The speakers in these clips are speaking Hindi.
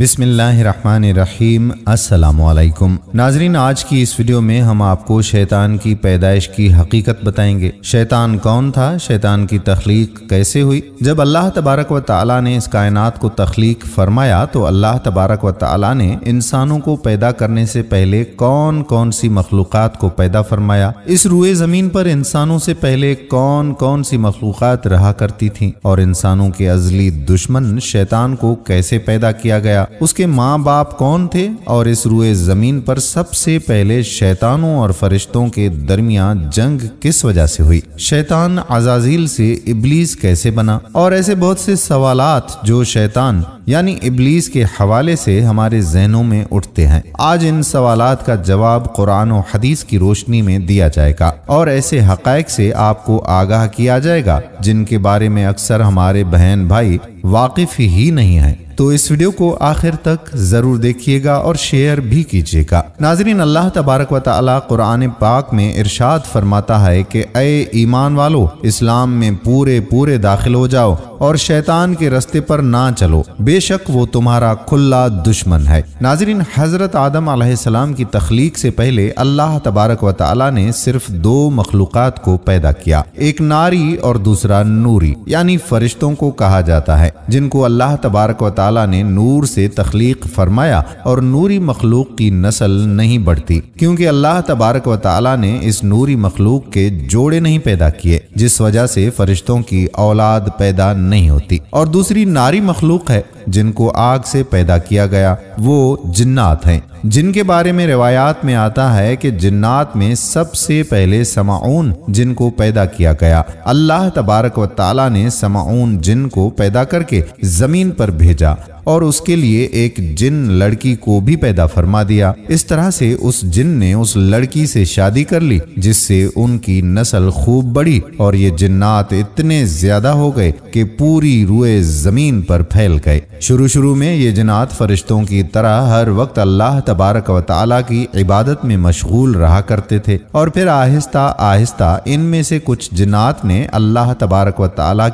बिसमीम असलकुम नाजरीन आज की इस वीडियो में हम आपको शैतान की पैदाइश की हकीकत बताएंगे शैतान कौन था शैतान की तख्लीक कैसे हुई जब अल्लाह तबारक व ताली ने इस कायनात को तख्लीक फरमाया तो अल्लाह तबारक व ताली ने इंसानों को पैदा करने से पहले कौन कौन सी मखलूक को पैदा फरमाया इस रुए ज़मीन पर इंसानों से पहले कौन कौन सी मखलूक रहा करती थी और इंसानों के अजली दुश्मन शैतान को कैसे पैदा किया गया उसके माँ बाप कौन थे और इस रुए ज़मीन पर सबसे पहले शैतानों और फरिश्तों के दरमियान जंग किस वजह से हुई शैतान आजाजील से इबलीस कैसे बना और ऐसे बहुत से सवाल जो शैतान यानी इबलीस के हवाले से हमारे जहनों में उठते हैं आज इन सवाल का जवाब कुरान और हदीस की रोशनी में दिया जाएगा और ऐसे हक से आपको आगाह किया जाएगा जिनके बारे में अक्सर हमारे बहन भाई वाकिफ ही नहीं है तो इस वीडियो को आखिर तक ज़रूर देखिएगा और शेयर भी कीजिएगा नाजरीन अल्लाह तबारक वाली कुरान पाक में इरशाद फरमाता है कि अय ईमान वालो इस्लाम में पूरे पूरे दाखिल हो जाओ और शैतान के रस्ते पर ना चलो बेशक वो तुम्हारा खुला दुश्मन है नाजरीन हज़रत आदम आसमाम की तख्लीक से पहले अल्लाह तबारक वाली ने सिर्फ दो मखलूक को पैदा किया एक नारी और दूसरा नूरी यानी फरिश्तों को कहा जाता है जिनको अल्लाह तबारक वाल ताला ने नूर से तख्लीक फरमाया और नूरी मखलूक की नस्ल नहीं बढ़ती क्योंकि अल्लाह तबारक व ताला ने इस नूरी मखलूक के जोड़े नहीं पैदा किए जिस वजह से फरिश्तों की औलाद पैदा नहीं होती और दूसरी नारी मखलूक है जिनको आग से पैदा किया गया वो जिन्नात हैं जिनके बारे में रिवायात में आता है कि जिन्नात में सबसे पहले समाउन जिनको पैदा किया गया अल्लाह तबारक व ताला ने समाउन जिन को पैदा करके जमीन पर भेजा और उसके लिए एक जिन लड़की को भी पैदा फरमा दिया इस तरह से उस जिन ने उस लड़की से शादी कर ली जिससे उनकी नस्ल खूब बढ़ी और ये जिन्नात इतने ज्यादा हो गए कि पूरी रुए जमीन पर फैल गए शुरू शुरू में ये जिन्नात फरिश्तों की तरह हर वक्त अल्लाह तबारक व की इबादत में मशगूल रहा करते थे और फिर आहिस्ता आहिस्ता इनमें से कुछ जिन्नात ने अल्लाह तबारक व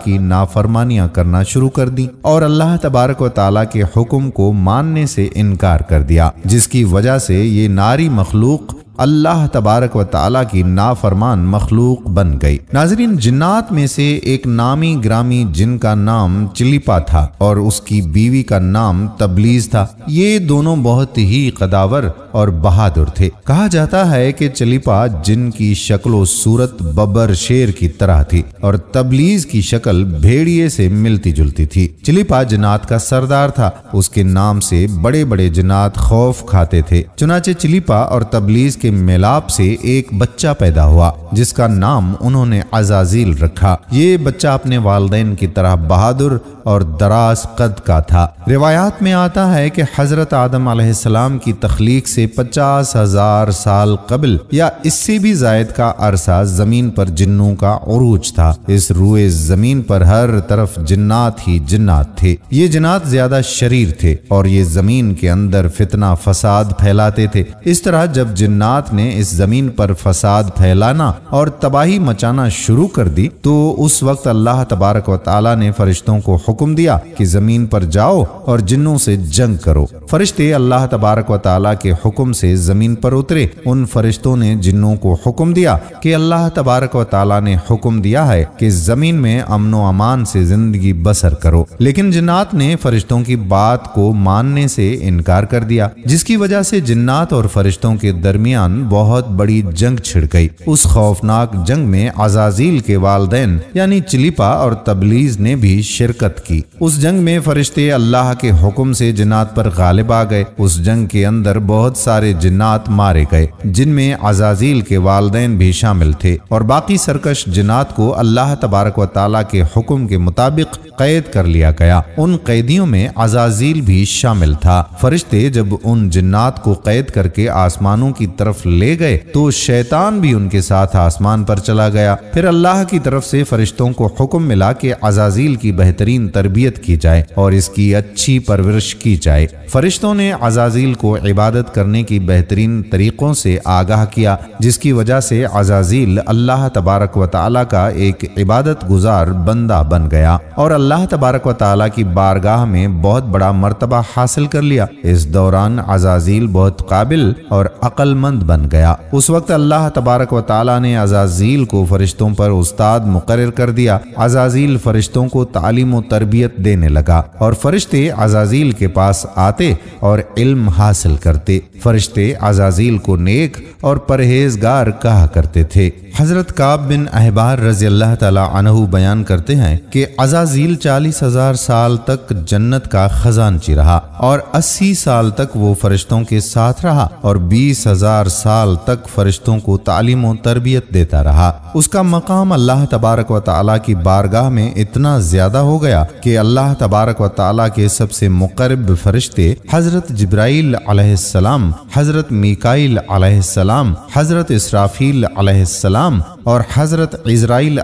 की नाफरमानियां करना शुरू कर दी और अल्लाह तबारक व ताला के हुक्म को मानने से इनकार कर दिया जिसकी वजह से ये नारी मखलूक अल्लाह तबारक व ताला की नाफरमान मखलूक बन गई नाजरीन जिन्नात में से एक नामी ग्रामी जिन का नाम चिलिपा था और उसकी बीवी का नाम तबलीज था ये दोनों बहुत ही कदावर और बहादुर थे कहा जाता है कि चिलिपा जिन की शक्लो सूरत बबर शेर की तरह थी और तबलीज की शक्ल भेड़िए से मिलती जुलती थी चिलिपा जिन्नात का सरदार था उसके नाम से बड़े बड़े जिन्नात खौफ खाते थे चुनाचे चिलिपा और तबलीज के मिलाप से एक बच्चा पैदा हुआ जिसका नाम उन्होंने अजाजील रखा ये बच्चा अपने वाले की तरह बहादुर और दराज कद का था रिवायात में आता है कि हजरत आदम आलाम की तख्लीक से पचास हजार साल कबल या इससे भी जायद का अरसा जमीन पर जिन्नों का अरूज था इस रुए जमीन पर हर तरफ जिन्नात ही जिन्नात थे ये जिन्नात ज्यादा शरीर थे और ये जमीन के अंदर फितना फसाद फैलाते थे इस तरह जब जिन्नात जमात ने इस जमीन पर फसाद फैलाना और तबाही मचाना शुरू कर दी तो उस वक्त अल्लाह तबारक वाली ने फरिश्तों को हुक्म दिया कि जमीन पर जाओ और जिन्हों से जंग करो फरिश्ते अल्लाह तबारक वाली के हुक्म से जमीन पर उतरे उन फरिश्तों ने जिन्हों को हुक्म दिया कि अल्लाह तबारक वाली ने हुक्म दिया है कि जमीन में अमनो अमान से जिंदगी बसर करो लेकिन जिन्नात ने फरिश्तों की बात को मानने से इनकार कर दिया जिसकी वजह से जिन्नात और फरिश्तों के दरमियान दरमियान बहुत बड़ी जंग छिड़ गई उस खौफनाक जंग में अजाजील के वाले यानी चिलिपा और तबलीज ने भी शिरकत की उस जंग में फरिश्ते अल्लाह के हुक्म से जिनात पर गालिब आ गए उस जंग के अंदर बहुत सारे जिन्नात मारे गए जिनमें अजाजील के वाले भी शामिल थे और बाकी सरकश जिन्नात को अल्लाह तबारक व ताली के हुक्म के मुताबिक कैद कर लिया गया उन कैदियों में अजाजील भी शामिल था फरिश्ते जब उन जिन्नात को कैद करके आसमानों की तरफ तरफ ले गए तो शैतान भी उनके साथ आसमान पर चला गया फिर अल्लाह की तरफ से फरिश्तों को हुक्म मिला के अजाजील की बेहतरीन तरबियत की जाए और इसकी अच्छी परवरिश की जाए फरिश्तों ने अजाजील को इबादत करने की बेहतरीन तरीकों से आगाह किया जिसकी वजह से अजाजील अल्लाह तबारक व ताली का एक इबादत गुजार बंदा बन गया और अल्लाह तबारक व ताली की बारगाह में बहुत बड़ा मरतबा हासिल कर लिया इस दौरान अजाजील बहुत काबिल और अक्लमंद बन गया उस वक्त अल्लाह तबारक व ताला ने अजाजील को फरिश्तों पर उस्ताद मुकर कर दिया अजाजील फरिश्तों को तालीम तरबियत देने लगा और फरिश्ते अजाजील के पास आते और इल्म हासिल करते फरिश्ते अजाजील को नेक और परहेजगार कहा करते थे हजरत काब बिन अहबार रजी अल्लाह तहु बयान करते हैं कि अजाजील चालीस हजार साल तक जन्नत का खजानची रहा और अस्सी साल तक वो फरिश्तों के साथ रहा और बीस हजार हजार साल तक फरिश्तों को तालीम और तरबियत देता रहा उसका मकाम अल्लाह तबारक व ताला की बारगाह में इतना ज्यादा हो गया कि अल्लाह तबारक व ताला के सबसे मुकरब फरिश्ते हजरत जब्राइल हजरत मीकाइल सलाम हजरत इसराफील और हजरत इजराइल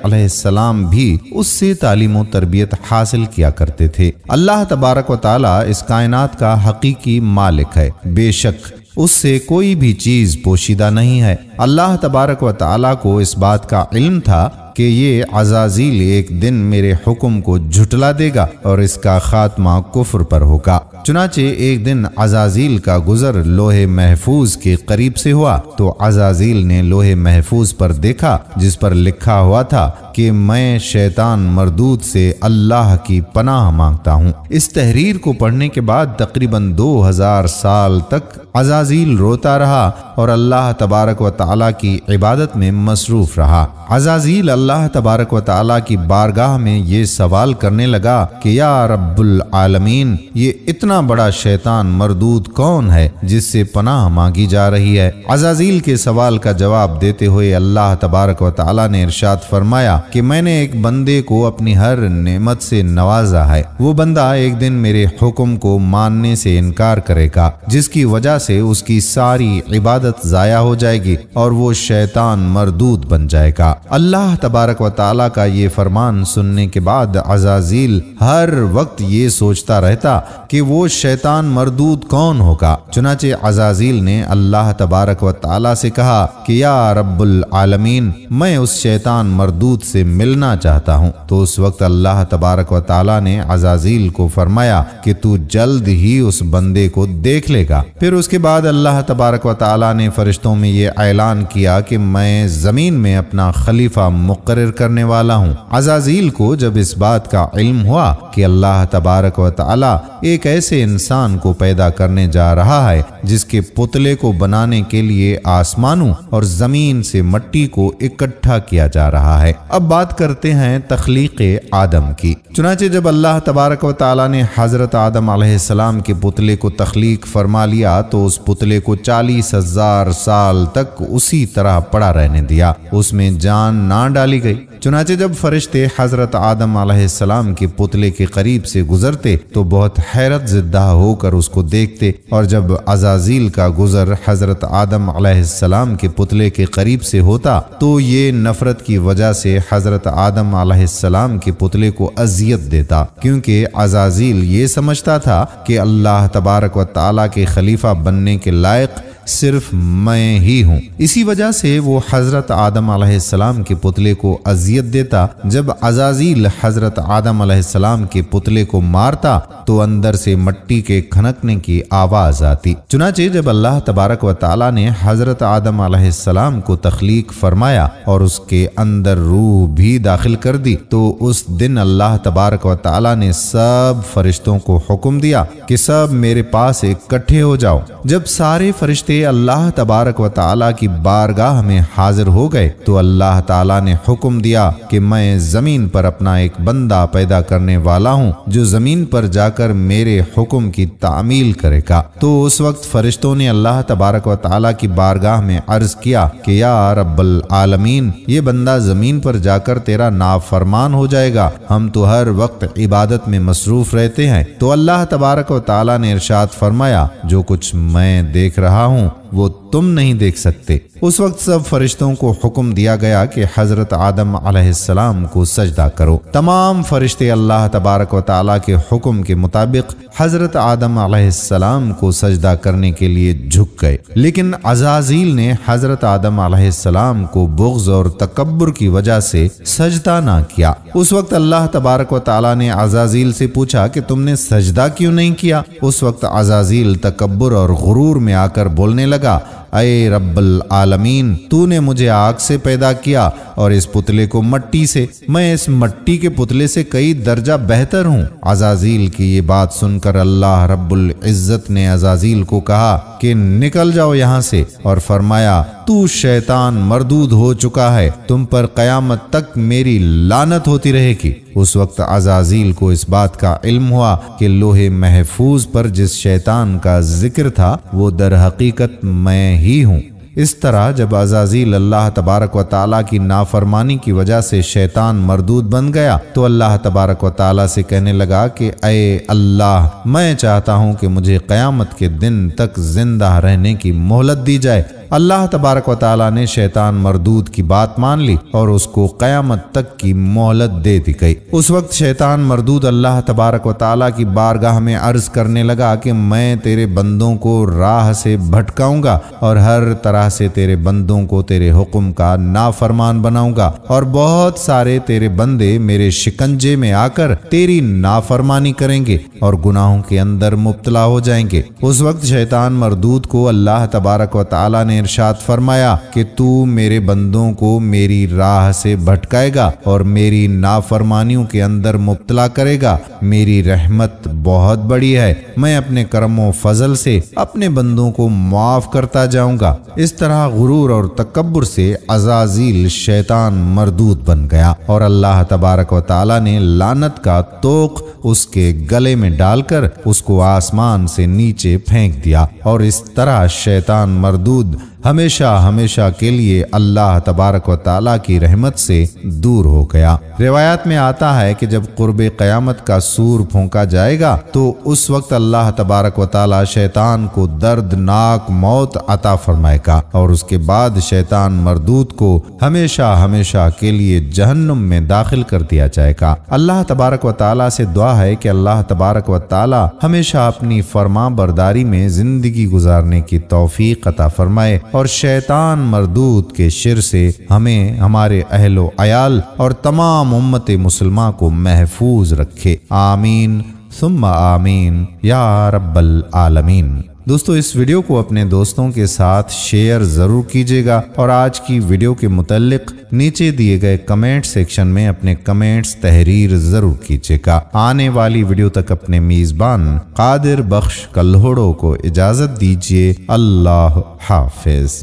भी उससे तालीम तरबियत हासिल किया करते थे अल्लाह तबारक व ताला इस कायनात का हकीकी मालिक है बेशक उससे कोई भी चीज पोशीदा नहीं है अल्लाह तबारक व ताली को इस बात का इल्म था कि ये अजाजील एक दिन मेरे हुक्म को झुटला देगा और इसका खात्मा कुफर पर होगा चुनाचे एक दिन अजाजील का गुजर लोहे महफूज के करीब से हुआ तो अजाजील ने लोहे महफूज पर देखा जिस पर लिखा हुआ था कि मैं शैतान मरदूत से अल्लाह की पनाह मांगता हूँ इस तहरीर को पढ़ने के बाद तकरीबन 2000 साल तक अजाजील रोता रहा और अल्लाह तबारक व ताली की इबादत में मसरूफ रहा अजाजील अल्लाह तबारक व ताली की बारगाह में ये सवाल करने लगा कि या रब्बुल आलमीन ये इतना इतना बड़ा शैतान मरदूद कौन है जिससे पनाह मांगी जा रही है अजाजील के सवाल का जवाब देते हुए अल्लाह तबारक व ताली ने इरशाद फरमाया कि मैंने एक बंदे को अपनी हर नेमत से नवाजा है वो बंदा एक दिन मेरे हुक्म को मानने से इनकार करेगा जिसकी वजह से उसकी सारी इबादत जाया हो जाएगी और वो शैतान मरदूद बन जाएगा अल्लाह तबारक व ताली का ये फरमान सुनने के बाद अजाजील हर वक्त ये सोचता रहता कि वो वो शैतान मरदूद कौन होगा चुनाचे अजाजील ने अल्लाह तबारक व ताला से कहा कि या रब्बुल आलमीन मैं उस शैतान मरदूद से मिलना चाहता हूँ तो उस वक्त अल्लाह तबारक व ताला ने अजाजील को फरमाया कि तू जल्द ही उस बंदे को देख लेगा फिर उसके बाद अल्लाह तबारक व ताला ने फरिश्तों में ये ऐलान किया कि मैं ज़मीन में अपना खलीफा मुकर करने वाला हूँ अजाजील को जब इस बात का इल्म हुआ कि अल्लाह तबारक व ताला एक ऐसे ऐसे इंसान को पैदा करने जा रहा है जिसके पुतले को बनाने के लिए आसमानों और जमीन से मट्टी को इकट्ठा किया जा रहा है अब बात करते हैं तख्लीक आदम की चुनाचे जब अल्लाह तबारक वाली ने हजरत आदम सलाम के पुतले को तख्लीक फरमा लिया तो उस पुतले को चालीस हजार साल तक उसी तरह पड़ा रहने दिया उसमें जान ना डाली गई चुनाचे जब फरिश्ते हजरत आदम आसमाम के पुतले के करीब से गुजरते तो बहुत हैरत जिद्दा होकर उसको देखते और जब अजाजील का गुजर हजरत आदम आसमाम के पुतले के करीब से होता तो ये नफरत की वजह से हजरत आदम आसमाम के पुतले को अजियत देता क्योंकि अजाजील ये समझता था कि अल्लाह तबारक व ताला के खलीफा बनने के लायक सिर्फ मैं ही हूँ इसी वजह से वो हजरत आदम सलाम के पुतले को अजियत देता जब अजाजील हजरत आदम सलाम के पुतले को मारता तो अंदर से मट्टी के खनकने की आवाज आती चुनाचे जब अल्लाह तबारक व ताला ने हजरत आदम सलाम को तख्लीक फरमाया और उसके अंदर रूह भी दाखिल कर दी तो उस दिन अल्लाह तबारक व ताला ने सब फरिश्तों को हुक्म दिया कि सब मेरे पास इकट्ठे हो जाओ जब सारे फरिश्ते फरिश्ते अल्लाह तबारक व ताला की बारगाह में हाजिर हो गए तो अल्लाह ताला ने हुक्म दिया कि मैं ज़मीन पर अपना एक बंदा पैदा करने वाला हूँ जो ज़मीन पर जाकर मेरे हुक्म की तामील करेगा तो उस वक्त फरिश्तों ने अल्लाह तबारक व ताला की बारगाह में अर्ज किया कि या रब्बल आलमीन ये बंदा ज़मीन पर जाकर तेरा नाफरमान हो जाएगा हम तो हर वक्त इबादत में मसरूफ़ रहते हैं तो अल्लाह तबारक व ताला ने इर्शाद फरमाया जो कुछ मैं देख रहा हूँ почему वो तुम नहीं देख सकते उस वक्त सब फरिश्तों को हुक्म दिया गया कि हजरत आदम अलैहिस्सलाम को सजदा करो तमाम फरिश्ते अल्लाह तबारक व ताला के हुक्म के मुताबिक हजरत आदम अलैहिस्सलाम को सजदा करने के लिए झुक गए लेकिन अजाजील ने हजरत आदम अलैहिस्सलाम को बुग्ज और तकबर की वजह से सजदा ना किया उस वक्त अल्लाह तबारक व ताला ने अजाजील से पूछा कि तुमने सजदा क्यों नहीं किया उस वक्त अजाजील तकबर और गुरूर में आकर बोलने लगा लगा अय रब्बल आलमीन तूने मुझे आग से पैदा किया और इस पुतले को मट्टी से मैं इस मट्टी के पुतले से कई दर्जा बेहतर हूँ अजाजील की ये बात सुनकर अल्लाह रब्बुल इज्जत ने अजाजील को कहा कि निकल जाओ यहाँ से और फरमाया तू शैतान मरदूद हो चुका है तुम पर कयामत तक मेरी लानत होती रहेगी उस वक्त अजाजील को इस बात का इल्म हुआ कि लोहे महफूज पर जिस शैतान का जिक्र था वो दर हकीकत मैं ही हूँ इस तरह जब अजाजील अल्लाह तबारक व ताल की नाफरमानी की वजह से शैतान मरदूद बन गया तो अल्लाह तबारक व ताली से कहने लगा कि अय अल्लाह मैं चाहता हूँ कि मुझे क़यामत के दिन तक जिंदा रहने की मोहलत दी जाए अल्लाह तबारक व ने शैतान मरदूद की बात मान ली और उसको क्यामत तक की मोहलत दे दी गई उस वक्त शैतान मरदूद अल्लाह तबारक व की बारगाह में अर्ज करने लगा कि मैं तेरे बंदों को राह से भटकाऊंगा और हर तरह से तेरे बंदों को तेरे हुक्म का नाफरमान बनाऊंगा और बहुत सारे तेरे बंदे मेरे शिकंजे में आकर तेरी नाफरमानी करेंगे और गुनाहों के अंदर मुबतला हो जाएंगे उस वक्त शैतान मरदूद को अल्लाह तबारक व ने इरशाद फरमाया कि तू मेरे बंदों को मेरी राह से भटकाएगा और मेरी नाफरमानियों के अंदर मुबतला करेगा मेरी रहमत बहुत बड़ी है मैं अपने करम फजल से अपने बंदों को माफ करता जाऊंगा इस तरह गुरूर और तकबर से अजाजील शैतान मरदूत बन गया और अल्लाह तबारक व ताली ने लानत का तोक उसके गले में डालकर उसको आसमान से नीचे फेंक दिया और इस तरह शैतान मरदूद हमेशा हमेशा के लिए अल्लाह तबारक व ताला की रहमत से दूर हो गया रिवायत में आता है कि जब कुर्ब क़यामत का सूर फूका जाएगा तो उस वक्त अल्लाह तबारक व ताला शैतान को दर्दनाक मौत अता फरमाएगा और उसके बाद शैतान मरदूत को हमेशा हमेशा के लिए जहन्नुम में दाखिल कर दिया जाएगा अल्लाह तबारक व ताला से दुआ है कि अल्लाह तबारक व ताला हमेशा अपनी फरमा बरदारी में जिंदगी गुजारने की तोफ़ी अता फरमाए और शैतान मरदूत के शिर से हमें हमारे अहलो अयाल और तमाम उम्मत मुसलमा को महफूज रखे आमीन सुम्मा आमीन या रब्बल आलमीन दोस्तों इस वीडियो को अपने दोस्तों के साथ शेयर ज़रूर कीजिएगा और आज की वीडियो के मुतालिक नीचे दिए गए कमेंट सेक्शन में अपने कमेंट्स तहरीर ज़रूर कीजिएगा आने वाली वीडियो तक अपने मेज़बान कादिर बख्श कल्होड़ो को इजाज़त दीजिए अल्लाह हाफिज़